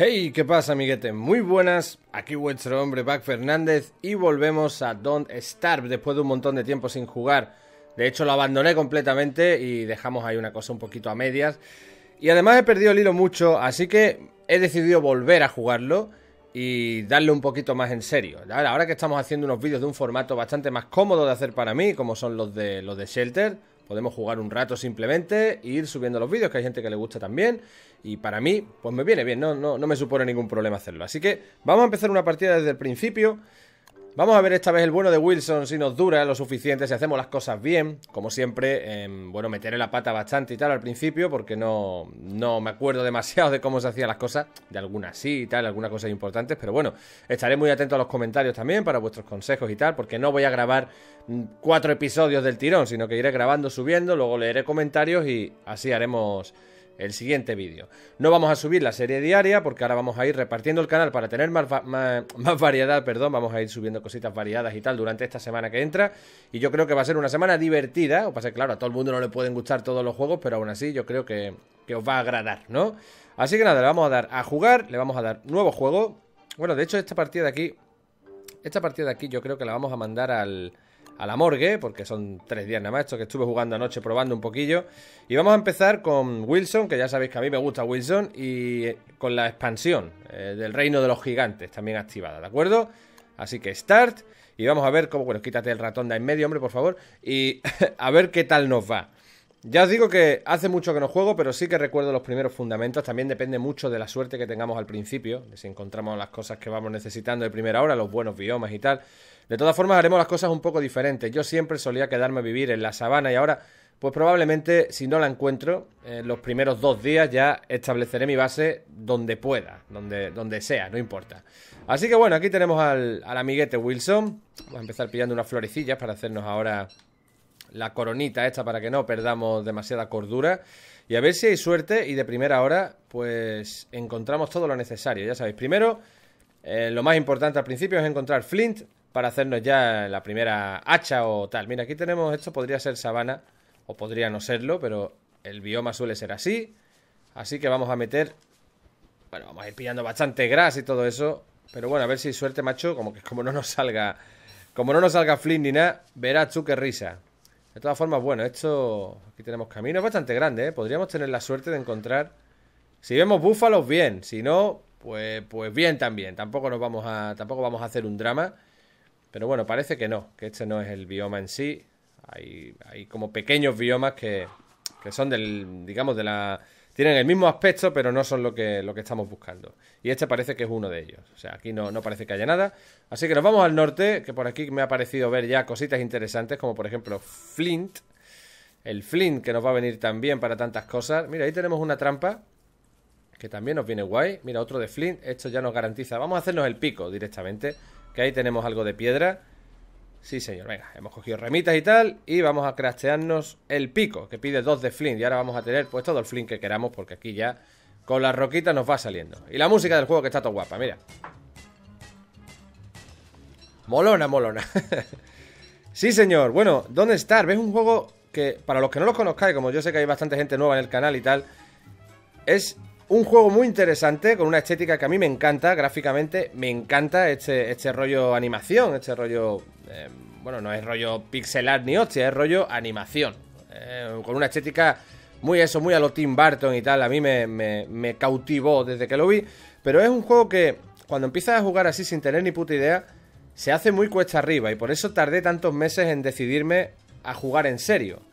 Hey, ¿qué pasa, amiguete? Muy buenas, aquí vuestro hombre Back Fernández y volvemos a Don't Starve después de un montón de tiempo sin jugar. De hecho, lo abandoné completamente y dejamos ahí una cosa un poquito a medias. Y además he perdido el hilo mucho, así que he decidido volver a jugarlo y darle un poquito más en serio. Ahora que estamos haciendo unos vídeos de un formato bastante más cómodo de hacer para mí, como son los de los de Shelter, podemos jugar un rato simplemente e ir subiendo los vídeos, que hay gente que le gusta también. Y para mí, pues me viene bien, no, no, no me supone ningún problema hacerlo. Así que vamos a empezar una partida desde el principio. Vamos a ver esta vez el bueno de Wilson si nos dura lo suficiente, si hacemos las cosas bien. Como siempre, em, bueno, meteré la pata bastante y tal al principio porque no, no me acuerdo demasiado de cómo se hacían las cosas. De algunas sí y tal, algunas cosas importantes. Pero bueno, estaré muy atento a los comentarios también para vuestros consejos y tal porque no voy a grabar mm, cuatro episodios del tirón, sino que iré grabando, subiendo, luego leeré comentarios y así haremos el siguiente vídeo. No vamos a subir la serie diaria porque ahora vamos a ir repartiendo el canal para tener más, variedad, perdón, vamos a ir subiendo cositas variadas y tal durante esta semana que entra y yo creo que va a ser una semana divertida, o pasa claro, a todo el mundo no le pueden gustar todos los juegos, pero aún así yo creo que, que os va a agradar, ¿no? Así que nada, le vamos a dar a jugar, le vamos a dar nuevo juego. Bueno, de hecho esta partida de aquí, esta partida de aquí yo creo que la vamos a mandar al a la morgue, porque son tres días nada más, esto que estuve jugando anoche probando un poquillo. Y vamos a empezar con Wilson, que ya sabéis que a mí me gusta Wilson, y eh, con la expansión eh, del reino de los gigantes también activada, ¿de acuerdo? Así que start, y vamos a ver cómo, bueno, quítate el ratón de en medio, hombre, por favor, y a ver qué tal nos va. Ya os digo que hace mucho que no juego, pero sí que recuerdo los primeros fundamentos. También depende mucho de la suerte que tengamos al principio, de si encontramos las cosas que vamos necesitando de primera hora, los buenos biomas y tal. De todas formas, haremos las cosas un poco diferentes. Yo siempre solía quedarme a vivir en la sabana y ahora, pues probablemente, si no la encuentro, en los primeros dos días ya estableceré mi base donde pueda, donde, donde sea, no importa. Así que bueno, aquí tenemos al, amiguete Wilson. Vamos a empezar pillando unas florecillas para hacernos ahora la coronita esta para que no perdamos demasiada cordura. Y a ver si hay suerte y de primera hora, pues encontramos todo lo necesario. Ya sabéis, primero, eh, lo más importante al principio es encontrar Flint, para hacernos ya la primera hacha o tal. Mira, aquí tenemos esto, podría ser sabana o podría no serlo, pero el bioma suele ser así. Así que vamos a meter... Bueno, vamos a ir pillando bastante gras y todo eso. Pero bueno, a ver si suerte, macho, como que como no nos salga... Como no nos salga flint ni nada, verás tú risa. De todas formas, bueno, esto... Aquí tenemos camino, es bastante grande, ¿eh? Podríamos tener la suerte de encontrar... Si vemos búfalos, bien. Si no, pues, pues bien también. Tampoco nos vamos a... Tampoco vamos a hacer un drama. Pero bueno, parece que no, que este no es el bioma en sí. Hay, hay como pequeños biomas que, que son del, digamos, de la... Tienen el mismo aspecto, pero no son lo que, lo que estamos buscando. Y este parece que es uno de ellos. O sea, aquí no, no parece que haya nada. Así que nos vamos al norte, que por aquí me ha parecido ver ya cositas interesantes, como por ejemplo Flint. El Flint, que nos va a venir también para tantas cosas. Mira, ahí tenemos una trampa, que también nos viene guay. Mira, otro de Flint. Esto ya nos garantiza. Vamos a hacernos el pico directamente. Que ahí tenemos algo de piedra. Sí, señor, venga, hemos cogido remitas y tal Y vamos a craftearnos el pico Que pide dos de flint y ahora vamos a tener Pues todo el flint que queramos porque aquí ya Con las roquitas nos va saliendo Y la música del juego que está todo guapa, mira Molona, molona Sí, señor, bueno, ¿dónde estar? ¿Ves un juego que para los que no los conozcáis Como yo sé que hay bastante gente nueva en el canal y tal Es un juego muy interesante, con una estética que a mí me encanta, gráficamente me encanta este, este rollo animación, este rollo... Eh, bueno, no es rollo pixelar ni hostia, es rollo animación. Eh, con una estética muy eso, muy a lo Tim Burton y tal, a mí me, me cautivó desde que lo vi. Pero es un juego que cuando empiezas a jugar así sin tener ni puta idea, se hace muy cuesta arriba y por eso tardé tantos meses en decidirme a jugar en serio.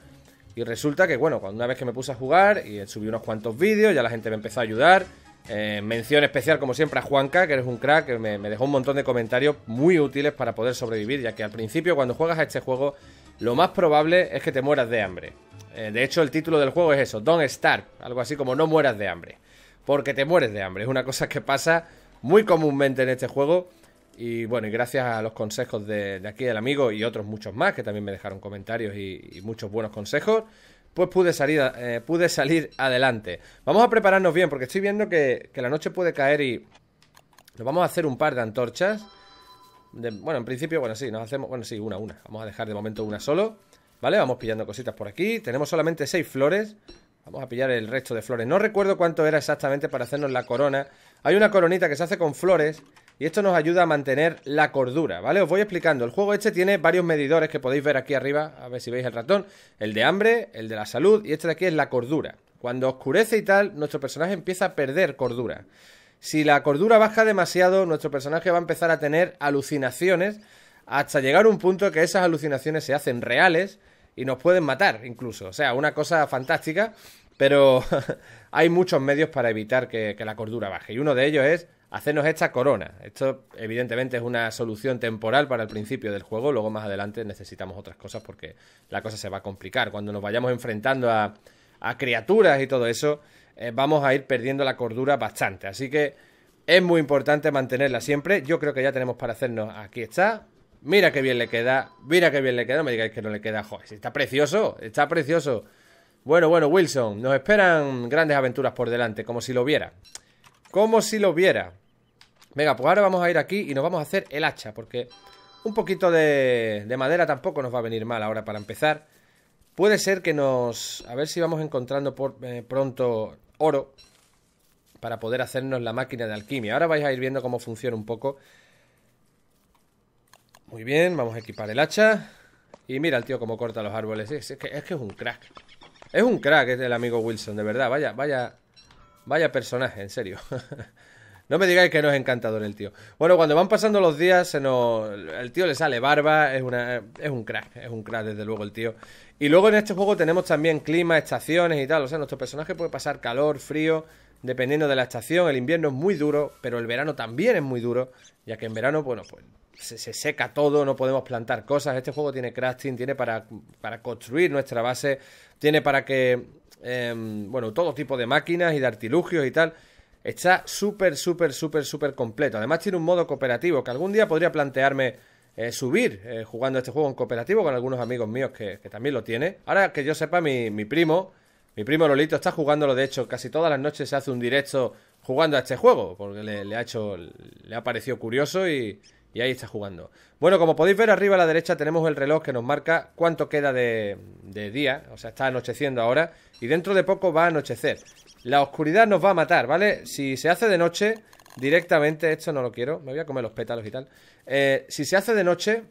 Y resulta que, bueno, cuando una vez que me puse a jugar y subí unos cuantos vídeos, ya la gente me empezó a ayudar. Eh, mención especial, como siempre, a Juanca, que eres un crack, que me, dejó un montón de comentarios muy útiles para poder sobrevivir, ya que al principio, cuando juegas a este juego, lo más probable es que te mueras de hambre. Eh, de hecho, el título del juego es eso, Don't Starve, algo así como no mueras de hambre. Porque te mueres de hambre, es una cosa que pasa muy comúnmente en este juego y bueno, y gracias a los consejos de, aquí del amigo y otros muchos más que también me dejaron comentarios y, muchos buenos consejos, pues pude salir, eh, pude salir adelante. Vamos a prepararnos bien porque estoy viendo que, la noche puede caer y nos vamos a hacer un par de antorchas. De, bueno, en principio, bueno, sí, nos hacemos, bueno, sí, una, una. Vamos a dejar de momento una solo, ¿vale? Vamos pillando cositas por aquí. Tenemos solamente seis flores. Vamos a pillar el resto de flores. No recuerdo cuánto era exactamente para hacernos la corona. Hay una coronita que se hace con flores y esto nos ayuda a mantener la cordura, ¿vale? Os voy explicando. El juego este tiene varios medidores que podéis ver aquí arriba, a ver si veis el ratón. El de hambre, el de la salud y este de aquí es la cordura. Cuando oscurece y tal, nuestro personaje empieza a perder cordura. Si la cordura baja demasiado, nuestro personaje va a empezar a tener alucinaciones hasta llegar a un punto que esas alucinaciones se hacen reales y nos pueden matar incluso. O sea, una cosa fantástica, pero hay muchos medios para evitar que, que, la cordura baje. Y uno de ellos es hacernos esta corona. Esto evidentemente es una solución temporal para el principio del juego, luego más adelante necesitamos otras cosas porque la cosa se va a complicar. Cuando nos vayamos enfrentando a, criaturas y todo eso, eh, vamos a ir perdiendo la cordura bastante. Así que es muy importante mantenerla siempre. Yo creo que ya tenemos para hacernos, aquí está, Mira qué bien le queda. Mira qué bien le queda. No me digáis que no le queda. Joder, está precioso. Está precioso. Bueno, bueno, Wilson. Nos esperan grandes aventuras por delante. Como si lo viera. Como si lo viera. Venga, pues ahora vamos a ir aquí y nos vamos a hacer el hacha, porque un poquito de, madera tampoco nos va a venir mal ahora para empezar. Puede ser que nos... A ver si vamos encontrando por, eh, pronto oro para poder hacernos la máquina de alquimia. Ahora vais a ir viendo cómo funciona un poco. Muy bien, vamos a equipar el hacha. Y mira el tío cómo corta los árboles. Es, que, es que, es un crack. Es un crack es el amigo Wilson, de verdad. Vaya, vaya, vaya personaje, en serio. No me digáis que no es encantador el tío. Bueno, cuando van pasando los días, se el tío le sale barba, es, una... es un crack, es un crack desde luego el tío. Y luego en este juego tenemos también clima, estaciones y tal. O sea, nuestro personaje puede pasar calor, frío, dependiendo de la estación. El invierno es muy duro, pero el verano también es muy duro, ya que en verano, bueno, pues se, seca todo, no podemos plantar cosas. Este juego tiene crafting, tiene para, para construir nuestra base, tiene para que, em, bueno, todo tipo de máquinas y de artilugios y tal. Está súper, súper, súper, súper completo. Además tiene un modo cooperativo que algún día podría plantearme eh, subir eh, jugando este juego en cooperativo con algunos amigos míos que, también lo tiene. Ahora que yo sepa, mi, primo, mi primo Lolito está jugándolo. De hecho, casi todas las noches se hace un directo jugando a este juego porque le, ha hecho, le ha parecido curioso y, ahí está jugando. Bueno, como podéis ver arriba a la derecha tenemos el reloj que nos marca cuánto queda de, de, día. O sea, está anocheciendo ahora. Y dentro de poco va a anochecer. La oscuridad nos va a matar, ¿vale? Si se hace de noche, directamente, esto no lo quiero, me voy a comer los pétalos y tal. Eh, si se hace de noche,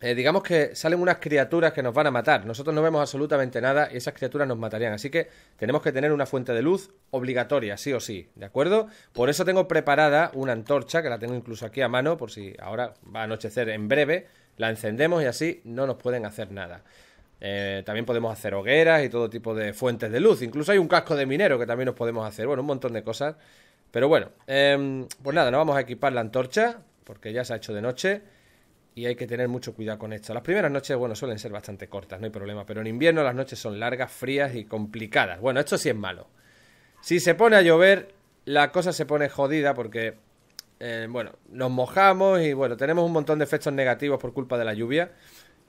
eh, digamos que salen unas criaturas que nos van a matar. Nosotros no vemos absolutamente nada y esas criaturas nos matarían. Así que tenemos que tener una fuente de luz obligatoria, sí o sí, ¿de acuerdo? Por eso tengo preparada una antorcha, que la tengo incluso aquí a mano, por si ahora va a anochecer en breve. La encendemos y así no nos pueden hacer nada. Eh, también podemos hacer hogueras y todo tipo de fuentes de luz. Incluso hay un casco de minero que también nos podemos hacer. Bueno, un montón de cosas. Pero bueno, em, pues nada, nos vamos a equipar la antorcha porque ya se ha hecho de noche y hay que tener mucho cuidado con esto. Las primeras noches, bueno, suelen ser bastante cortas, no hay problema, pero en invierno las noches son largas, frías y complicadas. Bueno, esto sí es malo. Si se pone a llover, la cosa se pone jodida porque, eh, bueno, nos mojamos y, bueno, tenemos un montón de efectos negativos por culpa de la lluvia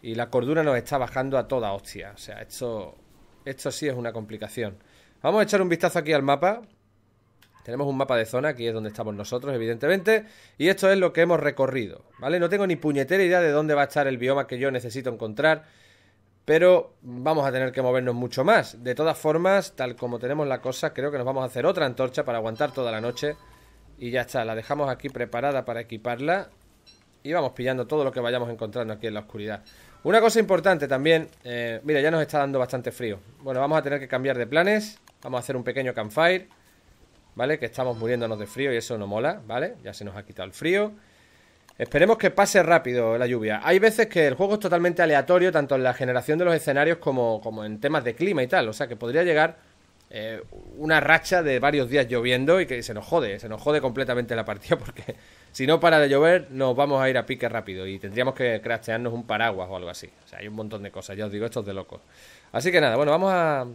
y la cordura nos está bajando a toda hostia. O sea, esto, esto sí es una complicación. Vamos a echar un vistazo aquí al mapa. Tenemos un mapa de zona, aquí es donde estamos nosotros, evidentemente. Y esto es lo que hemos recorrido, ¿vale? No tengo ni puñetera idea de dónde va a estar el bioma que yo necesito encontrar. Pero vamos a tener que movernos mucho más. De todas formas, tal como tenemos la cosa, creo que nos vamos a hacer otra antorcha para aguantar toda la noche. Y ya está, la dejamos aquí preparada para equiparla. Y vamos pillando todo lo que vayamos encontrando aquí en la oscuridad. Una cosa importante también. Eh, mira, ya nos está dando bastante frío. Bueno, vamos a tener que cambiar de planes. Vamos a hacer un pequeño campfire. ¿Vale? Que estamos muriéndonos de frío y eso no mola, ¿vale? Ya se nos ha quitado el frío. Esperemos que pase rápido la lluvia. Hay veces que el juego es totalmente aleatorio, tanto en la generación de los escenarios como, como en temas de clima y tal. O sea que podría llegar eh, una racha de varios días lloviendo y que se nos jode, se nos jode completamente la partida porque si no para de llover nos vamos a ir a pique rápido y tendríamos que craftearnos un paraguas o algo así. O sea, hay un montón de cosas, ya os digo, esto es de locos. Así que nada, bueno, vamos a,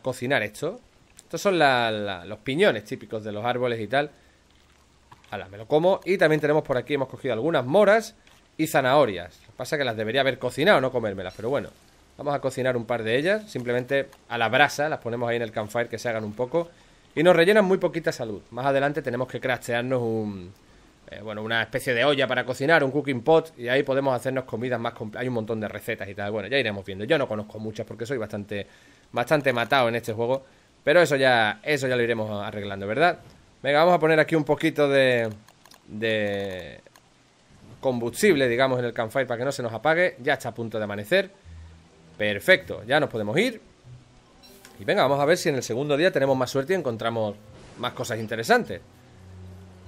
cocinar esto. Estos son los piñones típicos de los árboles y tal. Ala, me lo como. Y también tenemos por aquí, hemos cogido algunas moras y zanahorias. Pasa que las debería haber cocinado, no comérmelas, pero bueno. Vamos a cocinar un par de ellas, simplemente a la brasa, las ponemos ahí en el campfire que se hagan un poco. Y nos rellenan muy poquita salud. Más adelante tenemos que craftearnos un, eh, bueno, una especie de olla para cocinar, un cooking pot, y ahí podemos hacernos comidas más complejas. Hay un montón de recetas y tal. Bueno, ya iremos viendo. Yo no conozco muchas porque soy bastante, bastante matado en este juego. Pero eso ya, eso ya lo iremos arreglando, ¿verdad? Venga, vamos a poner aquí un poquito de, de combustible, digamos, en el campfire para que no se nos apague. Ya está a punto de amanecer. Perfecto, ya nos podemos ir. Y venga, vamos a ver si en el segundo día tenemos más suerte y encontramos más cosas interesantes.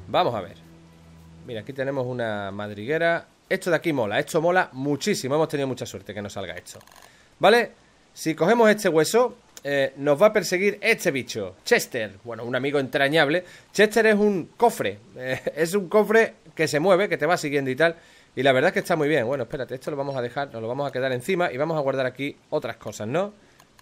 Vamos a ver. Mira, aquí tenemos una madriguera. Esto de aquí mola, esto mola muchísimo. Hemos tenido mucha suerte que nos salga esto. ¿Vale? Si cogemos este hueso, eh, nos va a perseguir este bicho, Chester. Bueno, un amigo entrañable. Chester es un cofre. Eh, es un cofre que se mueve, que te va siguiendo y tal. Y la verdad que está muy bien. Bueno, espérate, esto lo vamos a dejar, nos lo vamos a quedar encima y vamos a guardar aquí otras cosas, ¿no?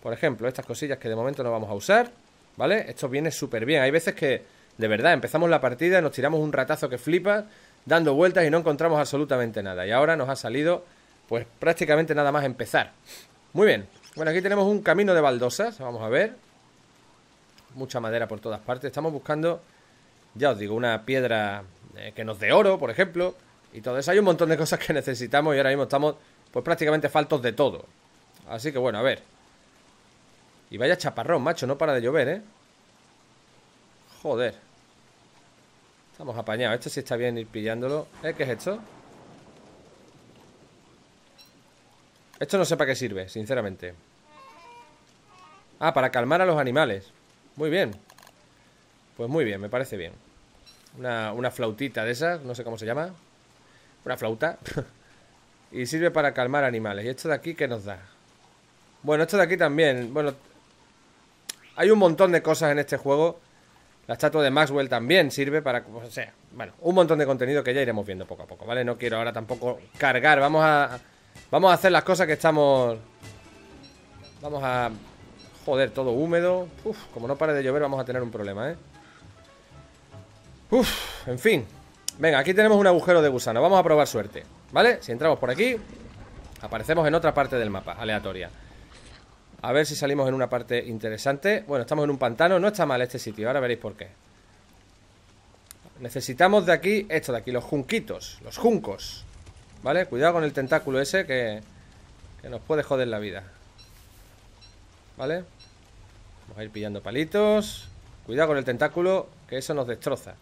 Por ejemplo, estas cosillas que de momento no vamos a usar, ¿vale? Esto viene súper bien. Hay veces que, de verdad, empezamos la partida, nos tiramos un ratazo que flipa dando vueltas y no encontramos absolutamente nada. Y ahora nos ha salido, pues, prácticamente nada más empezar. Muy bien. Bueno, aquí tenemos un camino de baldosas, vamos a ver. Mucha madera por todas partes. Estamos buscando, ya os digo, una piedra eh, que nos dé oro, por ejemplo y todo eso. Hay un montón de cosas que necesitamos y ahora mismo estamos pues prácticamente faltos de todo. Así que bueno, a ver. Y vaya chaparrón, macho, no para de llover, ¿eh? Joder. Estamos apañados. esto sí está bien ir pillándolo. ¿Eh? ¿Qué es esto? Esto no sé para qué sirve, sinceramente. Ah, para calmar a los animales. Muy bien. Pues muy bien, me parece bien. Una, una flautita de esas, no sé cómo se llama. Una flauta. y sirve para calmar animales. ¿Y esto de aquí qué nos da? Bueno, esto de aquí también. Bueno, hay un montón de cosas en este juego. La estatua de Maxwell también sirve para... Pues, o sea, bueno, un montón de contenido que ya iremos viendo poco a poco, ¿vale? No quiero ahora tampoco cargar. Vamos a... Vamos a hacer las cosas que estamos... Vamos a... Joder, todo húmedo. Uf, como no pare de llover vamos a tener un problema, ¿eh? Uf, en fin. Venga, aquí tenemos un agujero de gusano Vamos a probar suerte, ¿vale? Si entramos por aquí Aparecemos en otra parte del mapa, aleatoria A ver si salimos en una parte interesante Bueno, estamos en un pantano No está mal este sitio, ahora veréis por qué Necesitamos de aquí Esto de aquí, los junquitos Los juncos ¿Vale? Cuidado con el tentáculo ese que, que nos puede joder la vida ¿Vale? Vamos a ir pillando palitos Cuidado con el tentáculo Que eso nos destroza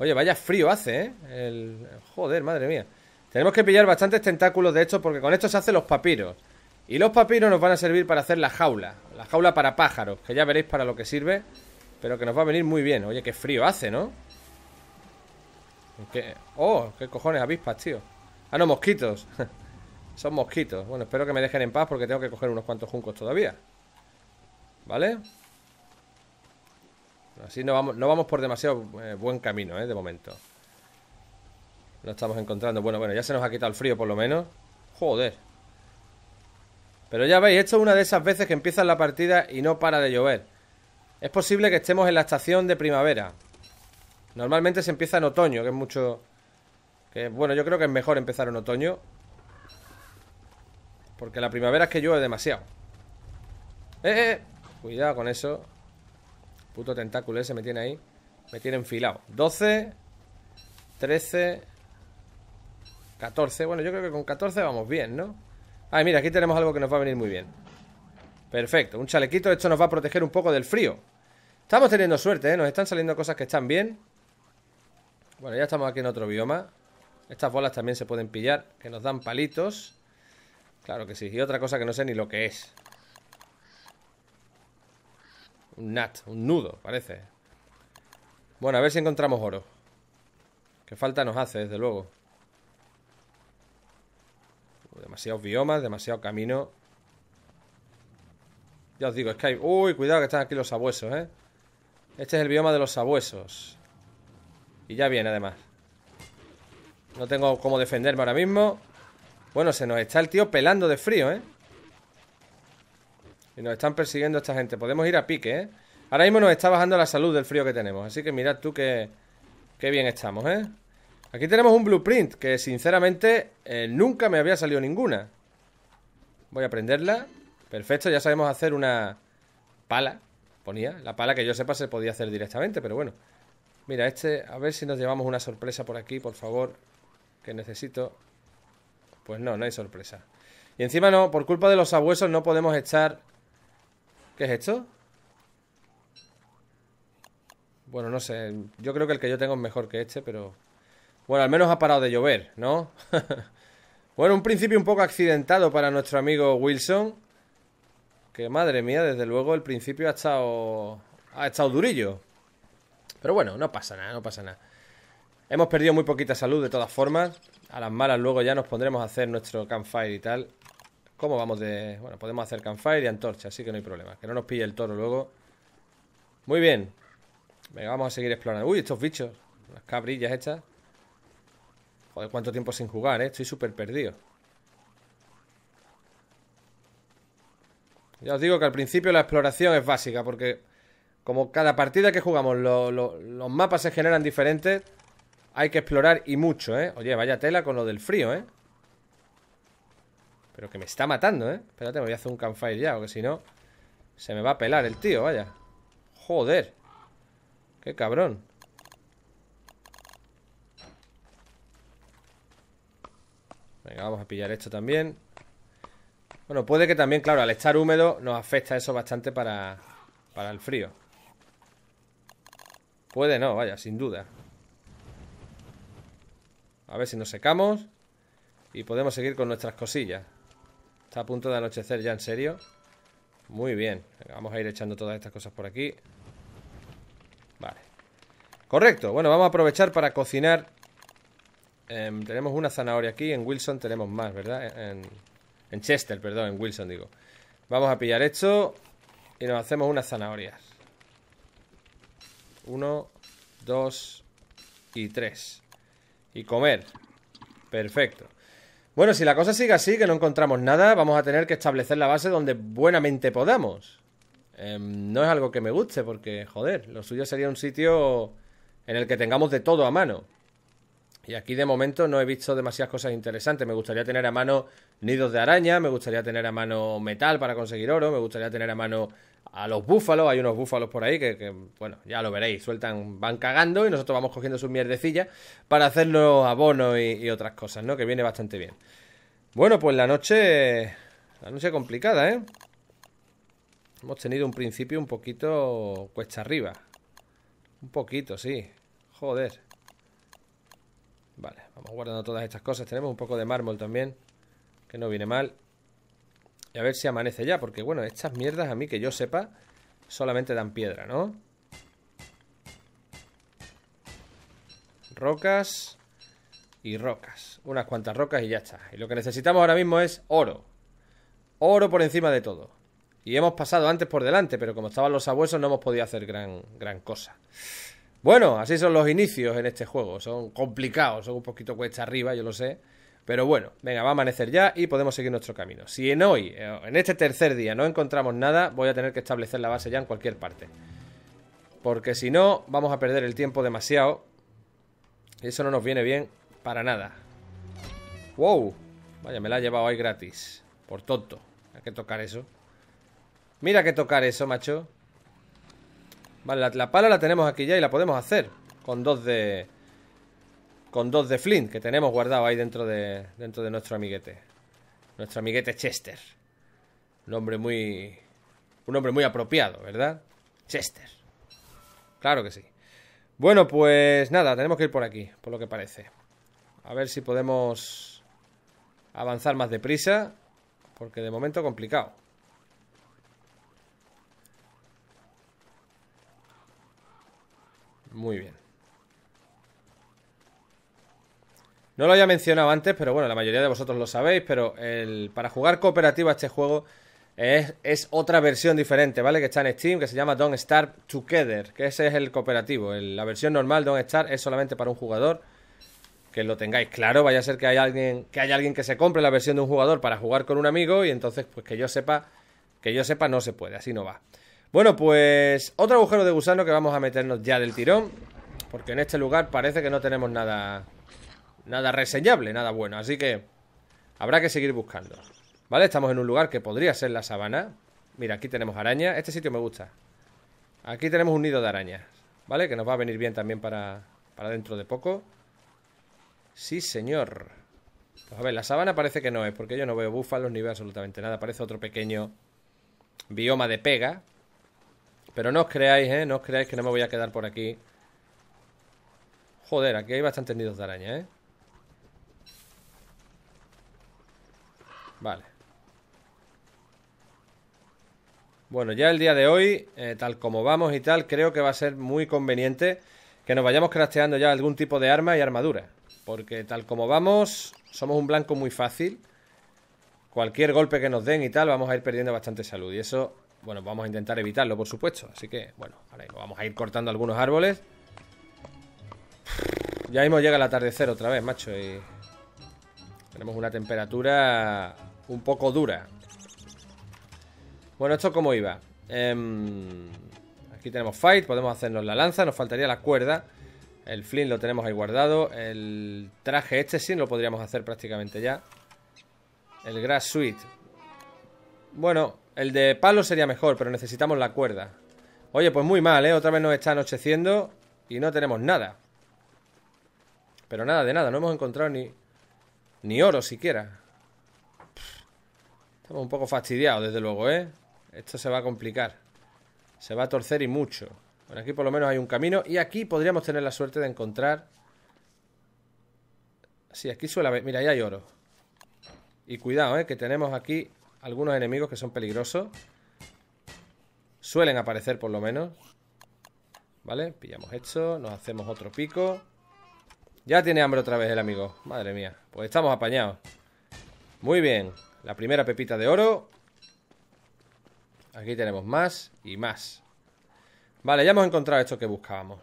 Oye, vaya frío hace, ¿eh? El... Joder, madre mía. Tenemos que pillar bastantes tentáculos de estos porque con estos se hacen los papiros. Y los papiros nos van a servir para hacer la jaula. La jaula para pájaros, que ya veréis para lo que sirve. Pero que nos va a venir muy bien. Oye, qué frío hace, ¿no? ¡Oh! ¿Qué cojones avispas, tío? Ah, no, mosquitos. Son mosquitos. Bueno, espero que me dejen en paz porque tengo que coger unos cuantos juncos todavía. ¿Vale? Así no vamos, por demasiado eh, buen camino, ¿eh? De momento. No estamos encontrando. Bueno, bueno, ya se nos ha quitado el frío por lo menos. Joder. Pero ya veis, esto es una de esas veces que empieza la partida y no para de llover. Es posible que estemos en la estación de primavera. Normalmente se empieza en otoño, que es mucho... Que, bueno, yo creo que es mejor empezar en otoño. Porque la primavera es que llueve demasiado. ¡Eh, eh! eh cuidado con eso. Puto tentáculo ese me tiene ahí. Me tiene enfilado. 12, 13, 14. Bueno, yo creo que con 14 vamos bien, ¿no? Ay, mira, aquí tenemos algo que nos va a venir muy bien. Perfecto, un chalequito. Esto nos va a proteger un poco del frío. Estamos teniendo suerte, ¿eh? Nos están saliendo cosas que están bien. Bueno, ya estamos aquí en otro bioma. Estas bolas también se pueden pillar, que nos dan palitos. Claro que sí. Y otra cosa que no sé ni lo que es. Un nat, un nudo, parece Bueno, a ver si encontramos oro Que falta nos hace, desde luego Demasiados biomas, demasiado camino Ya os digo, es que hay... Uy, cuidado que están aquí los sabuesos, ¿eh? Este es el bioma de los sabuesos Y ya viene, además No tengo cómo defenderme ahora mismo Bueno, se nos está el tío pelando de frío, ¿eh? Y nos están persiguiendo esta gente. Podemos ir a pique, ¿eh? Ahora mismo nos está bajando la salud del frío que tenemos. Así que mirad tú que, qué bien estamos, ¿eh? Aquí tenemos un blueprint que sinceramente eh, nunca me había salido ninguna. Voy a prenderla. Perfecto, ya sabemos hacer una pala. Ponía, la pala que yo sepa se podía hacer directamente, pero bueno. Mira, este, a ver si nos llevamos una sorpresa por aquí, por favor. Que necesito. Pues no, no hay sorpresa. Y encima no, por culpa de los abuesos no podemos echar ¿Qué es esto? Bueno, no sé. Yo creo que el que yo tengo es mejor que este, pero... Bueno, al menos ha parado de llover, ¿no? bueno, un principio un poco accidentado para nuestro amigo Wilson. Que madre mía, desde luego el principio ha estado... Ha estado durillo. Pero bueno, no pasa nada, no pasa nada. Hemos perdido muy poquita salud de todas formas. A las malas luego ya nos pondremos a hacer nuestro campfire y tal. ¿Cómo vamos de...? Bueno, podemos hacer campfire y antorcha, así que no hay problema. Que no nos pille el toro luego. Muy bien. Venga, vamos a seguir explorando. Uy, estos bichos. Las cabrillas estas. Joder, cuánto tiempo sin jugar, ¿eh? Estoy súper perdido. Ya os digo que al principio la exploración es básica, porque como cada partida que jugamos los mapas se generan diferentes, hay que explorar y mucho, ¿eh? Oye, vaya tela con lo del frío, ¿eh? Pero que me está matando, ¿eh? Espérate, me voy a hacer un campfire ya, porque si no... Se me va a pelar el tío, vaya. Joder. Qué cabrón. Venga, vamos a pillar esto también. Bueno, puede que también, claro, al estar húmedo nos afecta eso bastante para, para el frío. Puede no, vaya, sin duda. A ver si nos secamos y podemos seguir con nuestras cosillas a punto de anochecer ya, en serio. Muy bien. Vamos a ir echando todas estas cosas por aquí. Vale. Correcto. Bueno, vamos a aprovechar para cocinar. Em, tenemos una zanahoria aquí. En Wilson tenemos más, ¿verdad? en Chester, perdón. En Wilson, digo. Vamos a pillar esto. Y nos hacemos unas zanahorias. Uno, dos y tres. Y comer. Perfecto. Bueno, si la cosa sigue así, que no encontramos nada, vamos a tener que establecer la base donde buenamente podamos. Em, no es algo que me guste, porque, joder, lo suyo sería un sitio en el que tengamos de todo a mano. Y aquí de momento no he visto demasiadas cosas interesantes. Me gustaría tener a mano nidos de araña, me gustaría tener a mano metal para conseguir oro, me gustaría tener a mano a los búfalos, hay unos búfalos por ahí que, bueno, ya lo veréis, sueltan, van cagando y nosotros vamos cogiendo sus mierdecillas para hacernos abonos y, y, otras cosas, ¿no? Que viene bastante bien. Bueno, pues la noche, la noche complicada, ¿eh? Hemos tenido un principio un poquito cuesta arriba. Un poquito, sí. Joder. Vale, vamos guardando todas estas cosas. Tenemos un poco de mármol también, que no viene mal. Y a ver si amanece ya, porque bueno, estas mierdas a mí que yo sepa solamente dan piedra, ¿no? Rocas y rocas. Unas cuantas rocas y ya está. Y lo que necesitamos ahora mismo es oro. Oro por encima de todo. Y hemos pasado antes por delante, pero como estaban los sabuesos no hemos podido hacer gran, gran cosa. Bueno, así son los inicios en este juego. Son complicados, son un poquito cuesta arriba, yo lo sé. Pero bueno, venga, va a amanecer ya y podemos seguir nuestro camino. Si en hoy, eh, en este tercer día, no encontramos nada, voy a tener que establecer la base ya en cualquier parte. Porque si no, vamos a perder el tiempo demasiado. Y eso no nos viene bien para nada. ¡Wow! Vaya, me la ha llevado ahí gratis. Por tonto. Hay que tocar eso. Mira que tocar eso, macho. Vale, la pala la tenemos aquí ya y la podemos hacer. Con dos de... Con dos de Flint que tenemos guardado ahí dentro de, dentro de nuestro amiguete. Nuestro amiguete Chester. Un hombre muy. Un hombre muy apropiado, ¿verdad? Chester. Claro que sí. Bueno, pues nada, tenemos que ir por aquí, por lo que parece. A ver si podemos avanzar más deprisa. Porque de momento complicado. Muy bien. No lo había mencionado antes, pero bueno, la mayoría de vosotros lo sabéis, pero el, para jugar cooperativa este juego es, otra versión diferente, ¿vale? Que está en Steam, que se llama Don't Star Together, que ese es el cooperativo. la versión normal Don't Star es solamente para un jugador, que lo tengáis claro, vaya a ser que haya alguien que, haya alguien que se compre la versión de un jugador para jugar con un amigo y entonces, pues que yo sepa, que yo sepa no se puede, así no va. Bueno, pues otro agujero de gusano que vamos a meternos ya del tirón, porque en este lugar parece que no tenemos nada Nada reseñable, nada bueno. Así que habrá que seguir buscando. ¿Vale? Estamos en un lugar que podría ser la sabana. Mira, aquí tenemos araña. Este sitio me gusta. Aquí tenemos un nido de arañas. ¿Vale? Que nos va a venir bien también para, para dentro de poco. Sí, señor. Pues a ver, la sabana parece que no es, porque yo no veo búfalos ni veo absolutamente nada. Parece otro pequeño bioma de pega. Pero no os creáis, ¿eh? No os creáis que no me voy a quedar por aquí. Joder, aquí hay bastantes nidos de araña, ¿eh? Vale. Bueno, ya el día de hoy, eh, tal como vamos y tal, creo que va a ser muy conveniente que nos vayamos crafteando ya algún tipo de arma y armadura. Porque tal como vamos, somos un blanco muy fácil. Cualquier golpe que nos den y tal, vamos a ir perdiendo bastante salud. Y eso, bueno, vamos a intentar evitarlo, por supuesto. Así que, bueno, ahora vamos a ir cortando algunos árboles. Ya hemos llega el atardecer otra vez, macho. Y tenemos una temperatura un poco dura. Bueno, ¿esto cómo iba? Em, aquí tenemos fight, podemos hacernos la lanza, nos faltaría la cuerda. El flint lo tenemos ahí guardado. El traje este sí lo podríamos hacer prácticamente ya. El grass suit Bueno, el de palo sería mejor, pero necesitamos la cuerda. Oye, pues muy mal, ¿eh? Otra vez nos está anocheciendo y no tenemos nada. Pero nada de nada, no hemos encontrado ni, ni oro siquiera. Estamos un poco fastidiados, desde luego, ¿eh? Esto se va a complicar. Se va a torcer y mucho. Bueno, aquí por lo menos hay un camino. Y aquí podríamos tener la suerte de encontrar... Sí, aquí suele haber... Mira, ahí hay oro. Y cuidado, ¿eh? Que tenemos aquí algunos enemigos que son peligrosos. Suelen aparecer por lo menos. ¿Vale? Pillamos esto. Nos hacemos otro pico. Ya tiene hambre otra vez el amigo. Madre mía. Pues estamos apañados. Muy bien. La primera pepita de oro. Aquí tenemos más y más. Vale, ya hemos encontrado esto que buscábamos.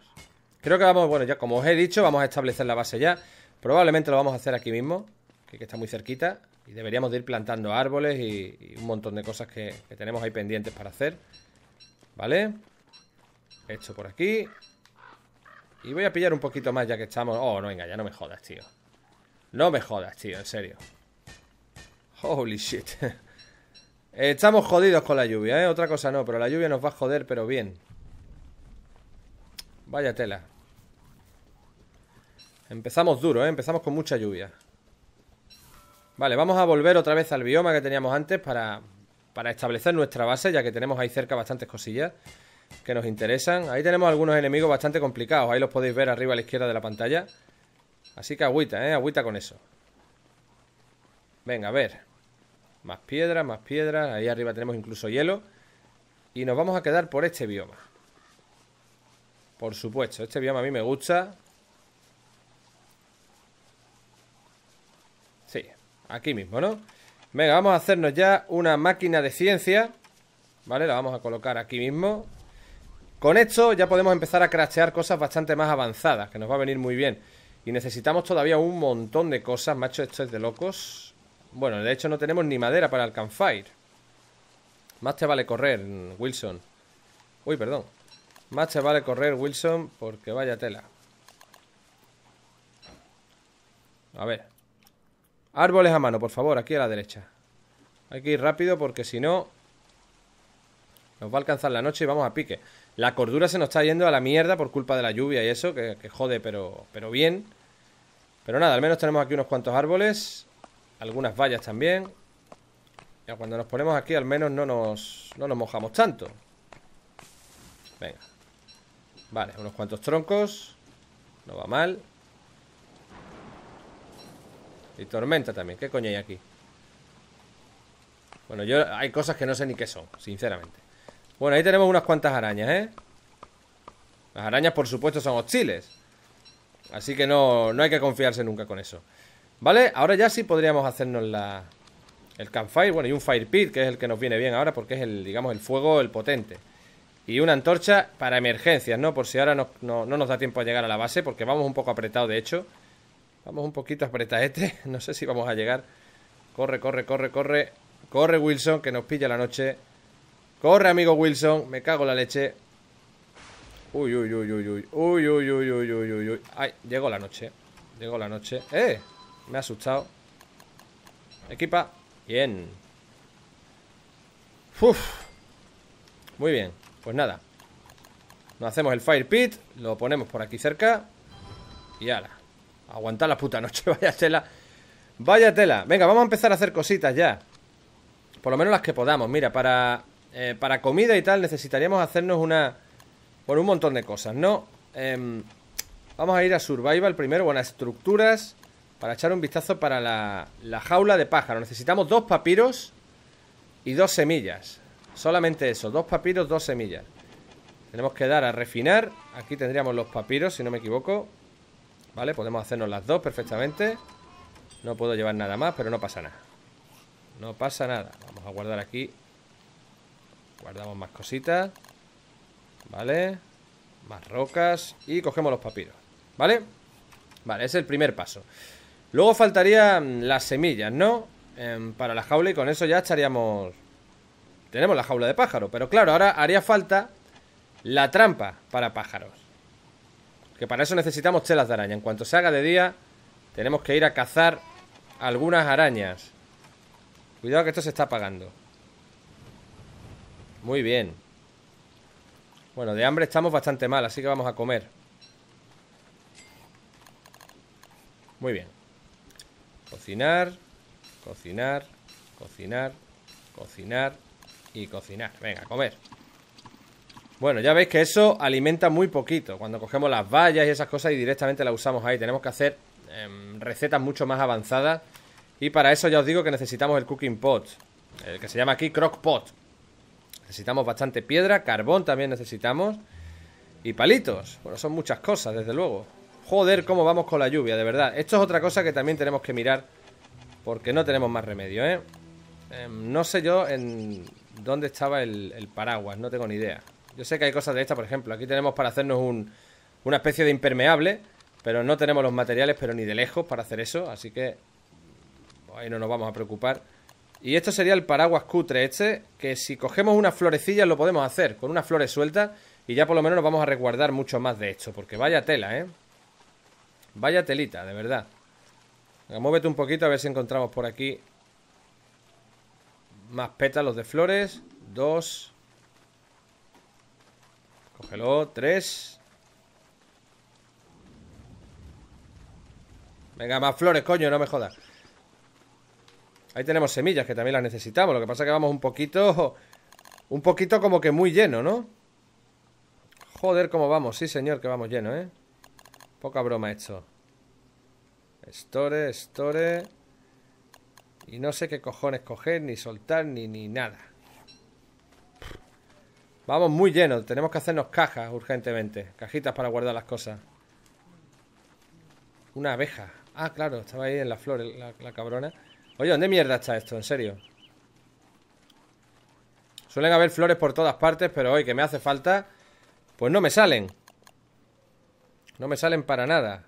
Creo que vamos, bueno, ya como os he dicho, vamos a establecer la base ya. Probablemente lo vamos a hacer aquí mismo, que, está muy cerquita. Y deberíamos ir plantando árboles y, un montón de cosas que, que tenemos ahí pendientes para hacer. ¿Vale? Esto por aquí. Y voy a pillar un poquito más ya que estamos... Oh, no, venga, ya no me jodas, tío. No me jodas, tío, en serio. Holy shit. Estamos jodidos con la lluvia, ¿eh? Otra cosa no, pero la lluvia nos va a joder, pero bien. Vaya tela. Empezamos duro, ¿eh? Empezamos con mucha lluvia. Vale, vamos a volver otra vez al bioma que teníamos antes para, para establecer nuestra base, ya que tenemos ahí cerca bastantes cosillas que nos interesan. Ahí tenemos algunos enemigos bastante complicados, ahí los podéis ver arriba a la izquierda de la pantalla. Así que agüita, ¿eh? Agüita con eso. Venga, a ver. Más piedras, más piedras. Ahí arriba tenemos incluso hielo. Y nos vamos a quedar por este bioma. Por supuesto, este bioma a mí me gusta. Sí, aquí mismo, ¿no? Venga, vamos a hacernos ya una máquina de ciencia. ¿Vale? La vamos a colocar aquí mismo. Con esto ya podemos empezar a crachear cosas bastante más avanzadas, que nos va a venir muy bien. Y necesitamos todavía un montón de cosas, macho, esto es de locos. Bueno, de hecho no tenemos ni madera para el campfire. Más te vale correr, Wilson. Uy, perdón. Más te vale correr, Wilson, porque vaya tela. A ver. Árboles a mano, por favor, aquí a la derecha. Hay que ir rápido porque si no... Nos va a alcanzar la noche y vamos a pique. La cordura se nos está yendo a la mierda por culpa de la lluvia y eso, que, que jode, pero, pero bien. Pero nada, al menos tenemos aquí unos cuantos árboles. Algunas vallas también Ya cuando nos ponemos aquí al menos no nos, no nos mojamos tanto Venga Vale, unos cuantos troncos No va mal Y tormenta también, ¿qué coño hay aquí? Bueno, yo hay cosas que no sé ni qué son, sinceramente Bueno, ahí tenemos unas cuantas arañas, ¿eh? Las arañas, por supuesto, son hostiles Así que no hay que confiarse nunca con eso Vale, ahora ya sí podríamos hacernos la... El campfire, bueno, y un fire pit Que es el que nos viene bien ahora porque es el, digamos, el fuego El potente Y una antorcha para emergencias, ¿no? Por si ahora no, nos da tiempo a llegar a la base Porque vamos un poco apretados, de hecho Vamos un poquito este No sé si vamos a llegar Corre, corre, corre, corre Corre Wilson, que nos pilla la noche Corre, amigo Wilson, me cago la leche Uy, uy, uy, uy, uy Uy, uy, uy, uy, uy, uy Ay, llegó la noche Llegó la noche ¡Eh! Me ha asustado Equipa Bien Muy bien Pues nada Nos hacemos el fire pit Lo ponemos por aquí cerca Y ala Aguantar la puta noche Vaya tela Vaya tela Venga, vamos a empezar a hacer cositas ya Por lo menos las que podamos Mira, para, eh, para comida y tal Necesitaríamos hacernos una Bueno, un montón de cosas, ¿no? Em, vamos a ir a survival primero buenas estructuras para echar un vistazo para la, jaula de pájaro. Necesitamos dos papiros y dos semillas. Solamente eso, dos papiros, dos semillas. Tenemos que dar a refinar. Aquí tendríamos los papiros, si no me equivoco. Vale, podemos hacernos las dos perfectamente. No puedo llevar nada más, pero no pasa nada. No pasa nada. Vamos a guardar aquí. Guardamos más cositas. Vale. Más rocas. Y cogemos los papiros. ¿Vale? Vale, es el primer paso. Luego faltarían mm, las semillas, ¿no? Em, para la jaula y con eso ya estaríamos... Tenemos la jaula de pájaro, pero claro, ahora haría falta la trampa para pájaros. Que para eso necesitamos telas de araña. En cuanto se haga de día, tenemos que ir a cazar algunas arañas. Cuidado que esto se está apagando. Muy bien. Bueno, de hambre estamos bastante mal, así que vamos a comer. Muy bien. Cocinar, cocinar, cocinar, cocinar y cocinar. Venga, comer. Bueno, ya veis que eso alimenta muy poquito. Cuando cogemos las vallas y esas cosas y directamente las usamos ahí. Tenemos que hacer em, recetas mucho más avanzadas. Y para eso ya os digo que necesitamos el cooking pot. El que se llama aquí crock pot. Necesitamos bastante piedra, carbón también necesitamos. Y palitos. Bueno, son muchas cosas, desde luego. Joder, cómo vamos con la lluvia, de verdad Esto es otra cosa que también tenemos que mirar Porque no tenemos más remedio, ¿eh? Em, no sé yo en dónde estaba el, paraguas, no tengo ni idea Yo sé que hay cosas de esta, por ejemplo Aquí tenemos para hacernos una especie de impermeable Pero no tenemos los materiales, pero ni de lejos para hacer eso Así que ahí no nos vamos a preocupar Y esto sería el paraguas cutre este Que si cogemos unas florecillas lo podemos hacer Con unas flores sueltas y ya por lo menos nos vamos a resguardar mucho más de esto, porque vaya tela, ¿eh? Vaya telita, de verdad. Venga, muévete un poquito a ver si encontramos por aquí más pétalos de flores. Dos. Cógelo. Tres. Venga, más flores, coño, no me jodas. Ahí tenemos semillas, que también las necesitamos. Lo que pasa es que vamos un poquito... Un poquito como que muy lleno, ¿no? Joder, cómo vamos. Sí, señor, que vamos lleno, ¿eh? Poca broma esto. Store, store. Y no sé qué cojones coger, ni soltar, ni, ni nada. Vamos muy llenos. Tenemos que hacernos cajas urgentemente. Cajitas para guardar las cosas. Una abeja. Ah, claro, estaba ahí en la flor la, la cabrona. Oye, ¿dónde mierda está esto? En serio. Suelen haber flores por todas partes, pero hoy que me hace falta, pues no me salen. No me salen para nada.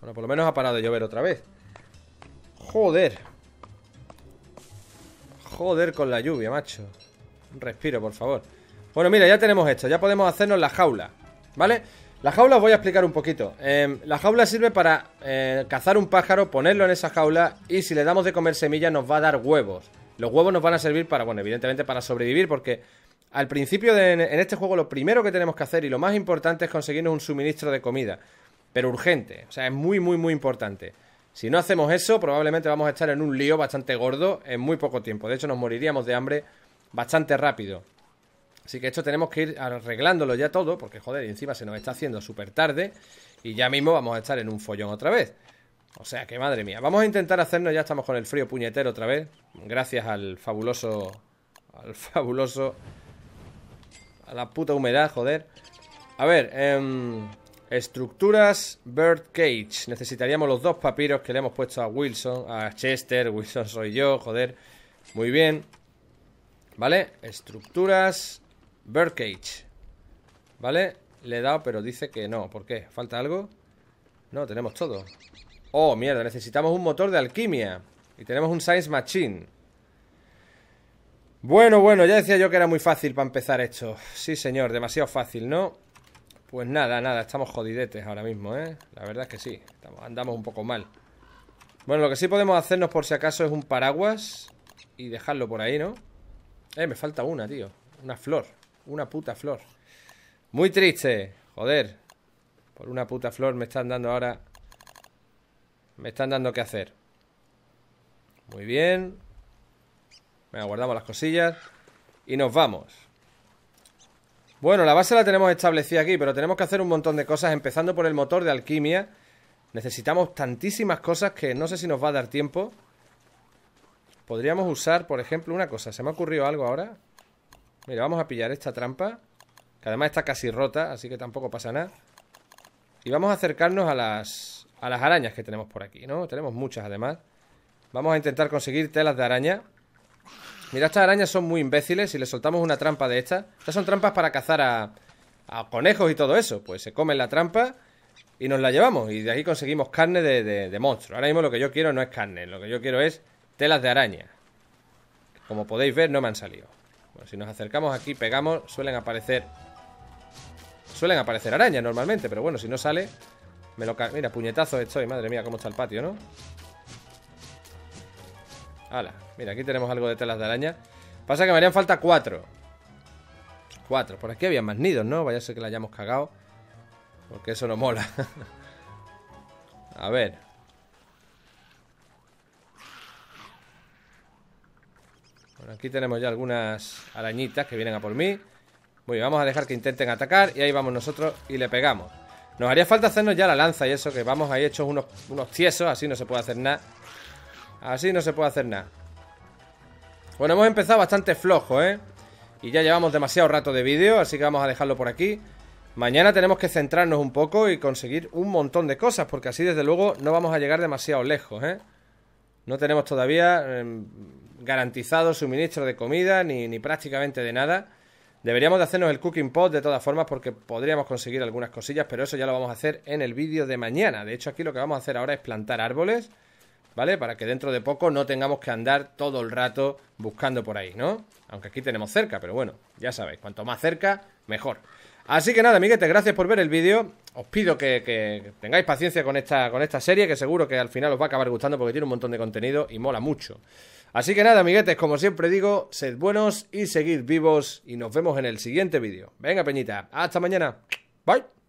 Bueno, por lo menos ha parado de llover otra vez. Joder. Joder con la lluvia, macho. Un respiro, por favor. Bueno, mira, ya tenemos esto. Ya podemos hacernos la jaula. ¿Vale? La jaula os voy a explicar un poquito. Em, la jaula sirve para eh, cazar un pájaro, ponerlo en esa jaula y si le damos de comer semillas nos va a dar huevos. Los huevos nos van a servir para, bueno, evidentemente para sobrevivir porque al principio en este juego lo primero que tenemos que hacer y lo más importante es conseguirnos un suministro de comida. Pero urgente, o sea, es muy, muy, muy importante. Si no hacemos eso, probablemente vamos a estar en un lío bastante gordo en muy poco tiempo. De hecho, nos moriríamos de hambre bastante rápido. Así que esto tenemos que ir arreglándolo ya todo, porque joder, encima se nos está haciendo súper tarde y ya mismo vamos a estar en un follón otra vez. O sea que madre mía, vamos a intentar hacernos, ya estamos con el frío puñetero otra vez, gracias al fabuloso, al fabuloso la puta humedad, joder. A ver, eh, estructuras Birdcage. Necesitaríamos los dos papiros que le hemos puesto a Wilson, a Chester. Wilson soy yo, joder. Muy bien. ¿Vale? Estructuras Birdcage. ¿Vale? Le he dado, pero dice que no. ¿Por qué? ¿Falta algo? No, tenemos todo. Oh, mierda, necesitamos un motor de alquimia. Y tenemos un Science Machine. Bueno, bueno, ya decía yo que era muy fácil para empezar esto. Sí, señor, demasiado fácil, ¿no? Pues nada, nada, estamos jodidetes ahora mismo, ¿eh? La verdad es que sí, estamos, andamos un poco mal. Bueno, lo que sí podemos hacernos por si acaso es un paraguas y dejarlo por ahí, ¿no? Eh, me falta una, tío. Una flor. Una puta flor. Muy triste, joder. Por una puta flor me están dando ahora... Me están dando qué hacer. Muy bien. Venga, guardamos las cosillas Y nos vamos Bueno, la base la tenemos establecida aquí Pero tenemos que hacer un montón de cosas Empezando por el motor de alquimia Necesitamos tantísimas cosas que no sé si nos va a dar tiempo Podríamos usar, por ejemplo, una cosa Se me ha ocurrido algo ahora Mira, vamos a pillar esta trampa Que además está casi rota, así que tampoco pasa nada Y vamos a acercarnos a las, a las arañas que tenemos por aquí, ¿no? Tenemos muchas además Vamos a intentar conseguir telas de araña Mira, estas arañas son muy imbéciles. Si les soltamos una trampa de estas. Estas son trampas para cazar a, conejos y todo eso. Pues se comen la trampa y nos la llevamos. Y de aquí conseguimos carne de, de, monstruo. Ahora mismo lo que yo quiero no es carne. Lo que yo quiero es telas de araña. Como podéis ver, no me han salido. Bueno, si nos acercamos aquí, pegamos, suelen aparecer... Suelen aparecer arañas normalmente, pero bueno, si no sale... Me lo Mira, puñetazo estoy, madre mía, cómo está el patio, ¿no? mira, aquí tenemos algo de telas de araña. Pasa que me harían falta cuatro. Cuatro. Por aquí había más nidos, ¿no? Vaya a ser que la hayamos cagado. Porque eso no mola. a ver. Bueno, aquí tenemos ya algunas arañitas que vienen a por mí. Muy bien, vamos a dejar que intenten atacar y ahí vamos nosotros y le pegamos. Nos haría falta hacernos ya la lanza y eso, que vamos ahí hechos unos, unos tiesos, así no se puede hacer nada. Así no se puede hacer nada. Bueno, hemos empezado bastante flojo, ¿eh? Y ya llevamos demasiado rato de vídeo, así que vamos a dejarlo por aquí. Mañana tenemos que centrarnos un poco y conseguir un montón de cosas, porque así desde luego no vamos a llegar demasiado lejos, ¿eh? No tenemos todavía em, garantizado suministro de comida ni, ni, prácticamente de nada. Deberíamos de hacernos el cooking pot de todas formas porque podríamos conseguir algunas cosillas, pero eso ya lo vamos a hacer en el vídeo de mañana. De hecho, aquí lo que vamos a hacer ahora es plantar árboles ¿vale? Para que dentro de poco no tengamos que andar todo el rato buscando por ahí, ¿no? Aunque aquí tenemos cerca, pero bueno, ya sabéis, cuanto más cerca, mejor. Así que nada, amiguetes, gracias por ver el vídeo. Os pido que, tengáis paciencia con esta, con esta serie, que seguro que al final os va a acabar gustando porque tiene un montón de contenido y mola mucho. Así que nada, amiguetes, como siempre digo, sed buenos y seguid vivos y nos vemos en el siguiente vídeo. Venga, Peñita, hasta mañana. Bye.